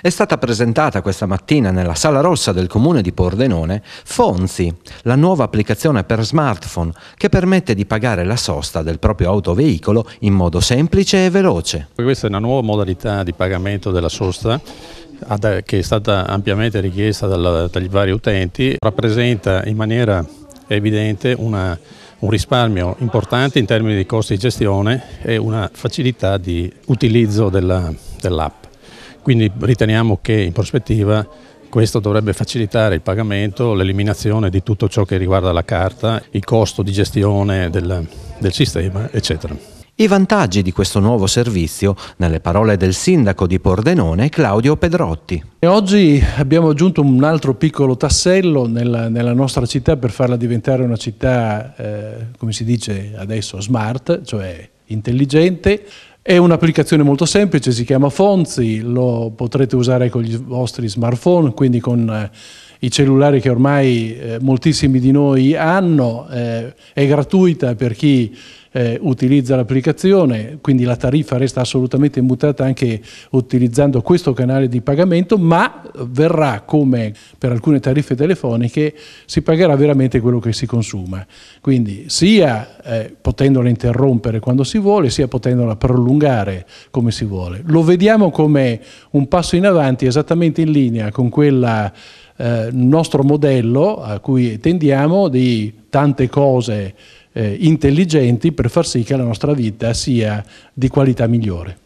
È stata presentata questa mattina nella Sala Rossa del comune di Pordenone Fonzi, la nuova applicazione per smartphone che permette di pagare la sosta del proprio autoveicolo in modo semplice e veloce. Questa è una nuova modalità di pagamento della sosta che è stata ampiamente richiesta dagli vari utenti, rappresenta in maniera evidente una, un risparmio importante in termini di costi di gestione e una facilità di utilizzo dell'app. Dell quindi riteniamo che in prospettiva questo dovrebbe facilitare il pagamento, l'eliminazione di tutto ciò che riguarda la carta, il costo di gestione del, del sistema, eccetera. I vantaggi di questo nuovo servizio, nelle parole del sindaco di Pordenone, Claudio Pedrotti. E oggi abbiamo aggiunto un altro piccolo tassello nella, nella nostra città per farla diventare una città, eh, come si dice adesso, smart, cioè intelligente, è un'applicazione molto semplice, si chiama Fonzi, lo potrete usare con i vostri smartphone, quindi con eh, i cellulari che ormai eh, moltissimi di noi hanno, eh, è gratuita per chi eh, utilizza l'applicazione, quindi la tariffa resta assolutamente immutata anche utilizzando questo canale di pagamento, ma verrà come per alcune tariffe telefoniche, si pagherà veramente quello che si consuma. Quindi sia eh, potendola interrompere quando si vuole, sia potendola prolungare come si vuole. Lo vediamo come un passo in avanti esattamente in linea con quella eh, nostro modello a cui tendiamo di tante cose eh, intelligenti per far sì che la nostra vita sia di qualità migliore.